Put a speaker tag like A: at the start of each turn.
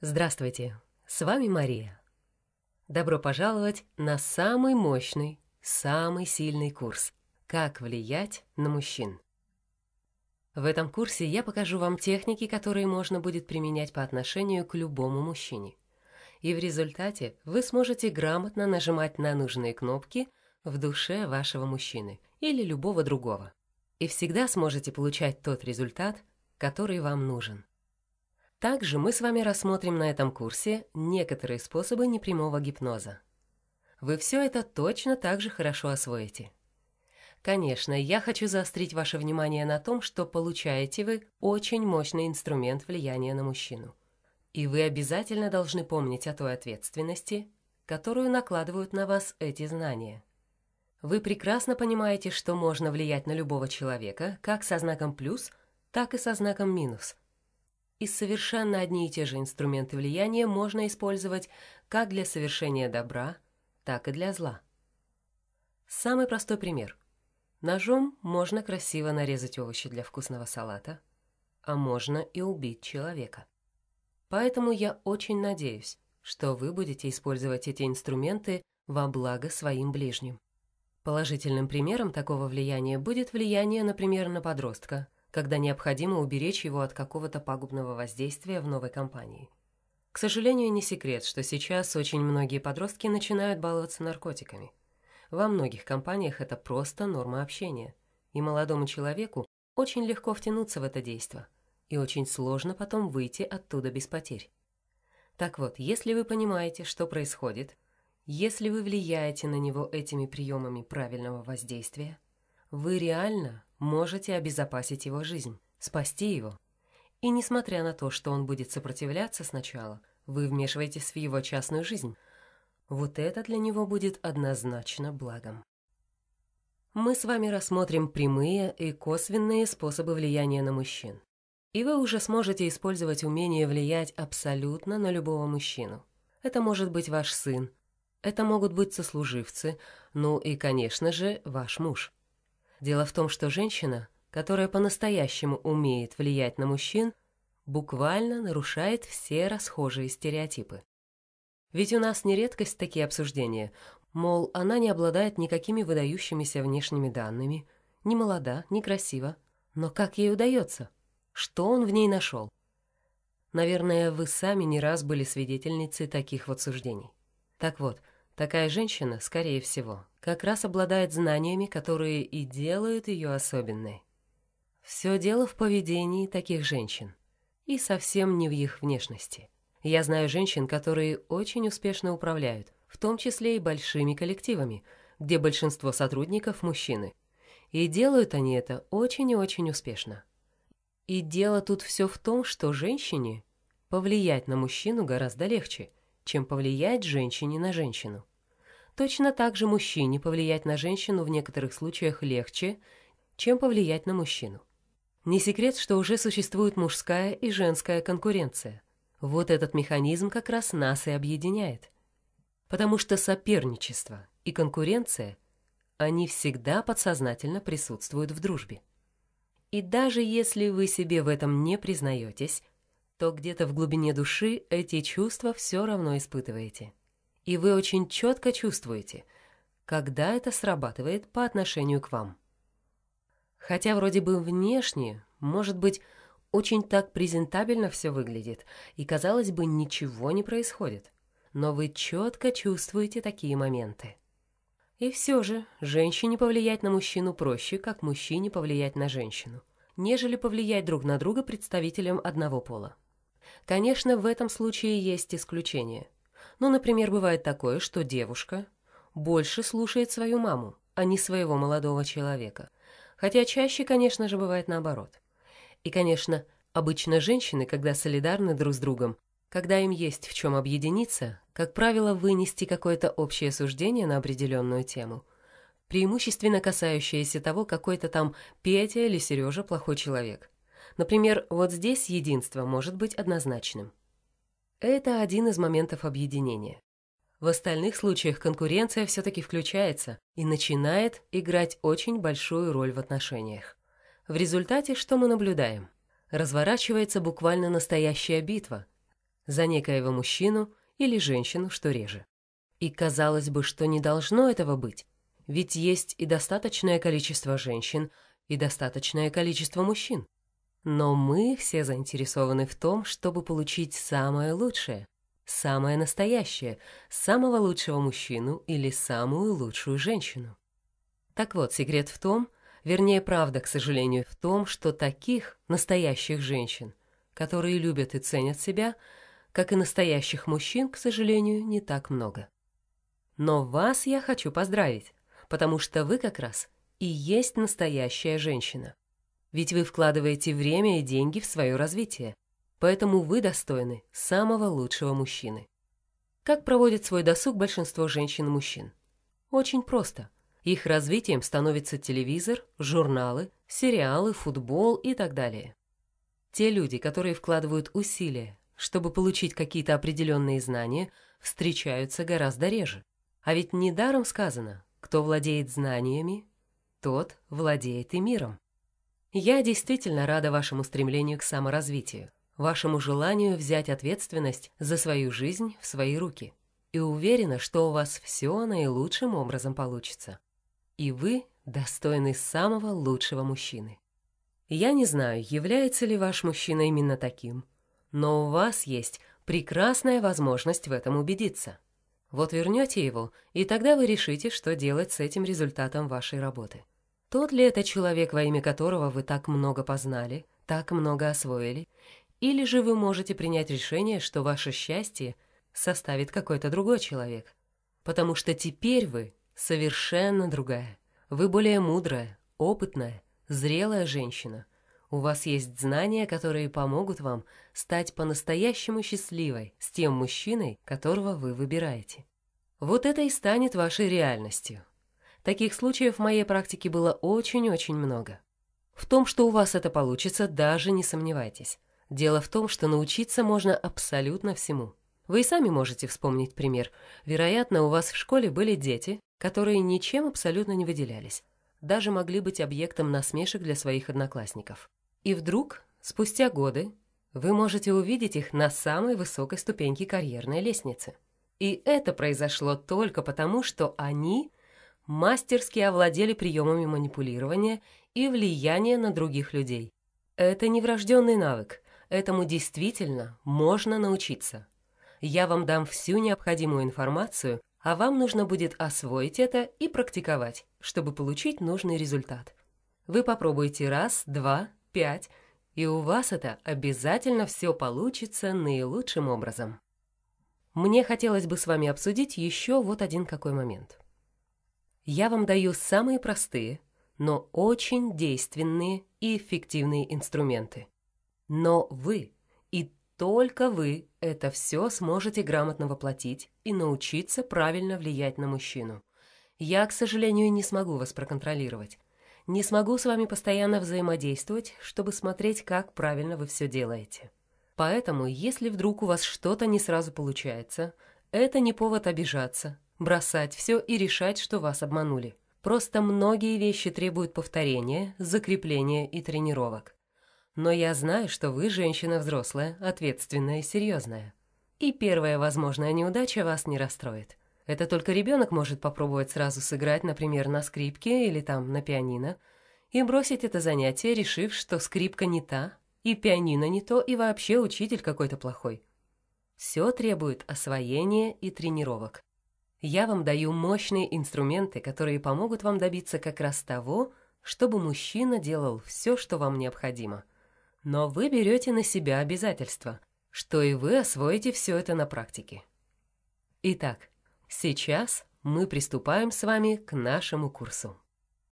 A: Здравствуйте, с вами Мария. Добро пожаловать на самый мощный, самый сильный курс «Как влиять на мужчин». В этом курсе я покажу вам техники, которые можно будет применять по отношению к любому мужчине. И в результате вы сможете грамотно нажимать на нужные кнопки в душе вашего мужчины или любого другого. И всегда сможете получать тот результат, который вам нужен. Также мы с вами рассмотрим на этом курсе некоторые способы непрямого гипноза. Вы все это точно так же хорошо освоите. Конечно, я хочу заострить ваше внимание на том, что получаете вы очень мощный инструмент влияния на мужчину. И вы обязательно должны помнить о той ответственности, которую накладывают на вас эти знания. Вы прекрасно понимаете, что можно влиять на любого человека как со знаком «плюс», так и со знаком «минус», и совершенно одни и те же инструменты влияния можно использовать как для совершения добра, так и для зла. Самый простой пример. Ножом можно красиво нарезать овощи для вкусного салата, а можно и убить человека. Поэтому я очень надеюсь, что вы будете использовать эти инструменты во благо своим ближним. Положительным примером такого влияния будет влияние, например, на подростка – когда необходимо уберечь его от какого-то пагубного воздействия в новой компании. К сожалению, не секрет, что сейчас очень многие подростки начинают баловаться наркотиками. Во многих компаниях это просто норма общения, и молодому человеку очень легко втянуться в это действо, и очень сложно потом выйти оттуда без потерь. Так вот, если вы понимаете, что происходит, если вы влияете на него этими приемами правильного воздействия – вы реально можете обезопасить его жизнь, спасти его. И несмотря на то, что он будет сопротивляться сначала, вы вмешиваетесь в его частную жизнь. Вот это для него будет однозначно благом. Мы с вами рассмотрим прямые и косвенные способы влияния на мужчин. И вы уже сможете использовать умение влиять абсолютно на любого мужчину. Это может быть ваш сын, это могут быть сослуживцы, ну и, конечно же, ваш муж. Дело в том, что женщина, которая по-настоящему умеет влиять на мужчин, буквально нарушает все расхожие стереотипы. Ведь у нас не редкость такие обсуждения, мол, она не обладает никакими выдающимися внешними данными, не молода, не красива, но как ей удается? Что он в ней нашел? Наверное, вы сами не раз были свидетельницей таких вот суждений. Так вот, такая женщина, скорее всего, как раз обладает знаниями, которые и делают ее особенной. Все дело в поведении таких женщин. И совсем не в их внешности. Я знаю женщин, которые очень успешно управляют, в том числе и большими коллективами, где большинство сотрудников – мужчины. И делают они это очень и очень успешно. И дело тут все в том, что женщине повлиять на мужчину гораздо легче, чем повлиять женщине на женщину. Точно так же мужчине повлиять на женщину в некоторых случаях легче, чем повлиять на мужчину. Не секрет, что уже существует мужская и женская конкуренция. Вот этот механизм как раз нас и объединяет. Потому что соперничество и конкуренция, они всегда подсознательно присутствуют в дружбе. И даже если вы себе в этом не признаетесь, то где-то в глубине души эти чувства все равно испытываете и вы очень четко чувствуете, когда это срабатывает по отношению к вам. Хотя вроде бы внешне, может быть, очень так презентабельно все выглядит, и, казалось бы, ничего не происходит. Но вы четко чувствуете такие моменты. И все же, женщине повлиять на мужчину проще, как мужчине повлиять на женщину, нежели повлиять друг на друга представителям одного пола. Конечно, в этом случае есть исключения – ну, например, бывает такое, что девушка больше слушает свою маму, а не своего молодого человека. Хотя чаще, конечно же, бывает наоборот. И, конечно, обычно женщины, когда солидарны друг с другом, когда им есть в чем объединиться, как правило, вынести какое-то общее суждение на определенную тему, преимущественно касающееся того, какой-то там Петя или Сережа плохой человек. Например, вот здесь единство может быть однозначным. Это один из моментов объединения. В остальных случаях конкуренция все-таки включается и начинает играть очень большую роль в отношениях. В результате что мы наблюдаем? Разворачивается буквально настоящая битва за некоего мужчину или женщину, что реже. И казалось бы, что не должно этого быть, ведь есть и достаточное количество женщин, и достаточное количество мужчин. Но мы все заинтересованы в том, чтобы получить самое лучшее, самое настоящее, самого лучшего мужчину или самую лучшую женщину. Так вот, секрет в том, вернее, правда, к сожалению, в том, что таких настоящих женщин, которые любят и ценят себя, как и настоящих мужчин, к сожалению, не так много. Но вас я хочу поздравить, потому что вы как раз и есть настоящая женщина ведь вы вкладываете время и деньги в свое развитие. Поэтому вы достойны самого лучшего мужчины. Как проводит свой досуг большинство женщин и мужчин? Очень просто. Их развитием становится телевизор, журналы, сериалы, футбол и так далее. Те люди, которые вкладывают усилия, чтобы получить какие-то определенные знания, встречаются гораздо реже. А ведь недаром сказано, кто владеет знаниями, тот владеет и миром. Я действительно рада вашему стремлению к саморазвитию, вашему желанию взять ответственность за свою жизнь в свои руки и уверена, что у вас все наилучшим образом получится. И вы достойны самого лучшего мужчины. Я не знаю, является ли ваш мужчина именно таким, но у вас есть прекрасная возможность в этом убедиться. Вот вернете его, и тогда вы решите, что делать с этим результатом вашей работы. Тот ли это человек, во имя которого вы так много познали, так много освоили? Или же вы можете принять решение, что ваше счастье составит какой-то другой человек? Потому что теперь вы совершенно другая. Вы более мудрая, опытная, зрелая женщина. У вас есть знания, которые помогут вам стать по-настоящему счастливой с тем мужчиной, которого вы выбираете. Вот это и станет вашей реальностью – Таких случаев в моей практике было очень-очень много. В том, что у вас это получится, даже не сомневайтесь. Дело в том, что научиться можно абсолютно всему. Вы и сами можете вспомнить пример. Вероятно, у вас в школе были дети, которые ничем абсолютно не выделялись. Даже могли быть объектом насмешек для своих одноклассников. И вдруг, спустя годы, вы можете увидеть их на самой высокой ступеньке карьерной лестницы. И это произошло только потому, что они мастерски овладели приемами манипулирования и влияния на других людей. Это не врожденный навык, этому действительно можно научиться. Я вам дам всю необходимую информацию, а вам нужно будет освоить это и практиковать, чтобы получить нужный результат. Вы попробуйте раз, два, пять, и у вас это обязательно все получится наилучшим образом. Мне хотелось бы с вами обсудить еще вот один какой момент – я вам даю самые простые, но очень действенные и эффективные инструменты. Но вы и только вы это все сможете грамотно воплотить и научиться правильно влиять на мужчину. Я, к сожалению, не смогу вас проконтролировать. Не смогу с вами постоянно взаимодействовать, чтобы смотреть, как правильно вы все делаете. Поэтому, если вдруг у вас что-то не сразу получается, это не повод обижаться, бросать все и решать, что вас обманули. Просто многие вещи требуют повторения, закрепления и тренировок. Но я знаю, что вы женщина взрослая, ответственная и серьезная. И первая возможная неудача вас не расстроит. Это только ребенок может попробовать сразу сыграть, например, на скрипке или там на пианино, и бросить это занятие, решив, что скрипка не та, и пианино не то, и вообще учитель какой-то плохой. Все требует освоения и тренировок. Я вам даю мощные инструменты, которые помогут вам добиться как раз того, чтобы мужчина делал все, что вам необходимо. Но вы берете на себя обязательства, что и вы освоите все это на практике. Итак, сейчас мы приступаем с вами к нашему курсу.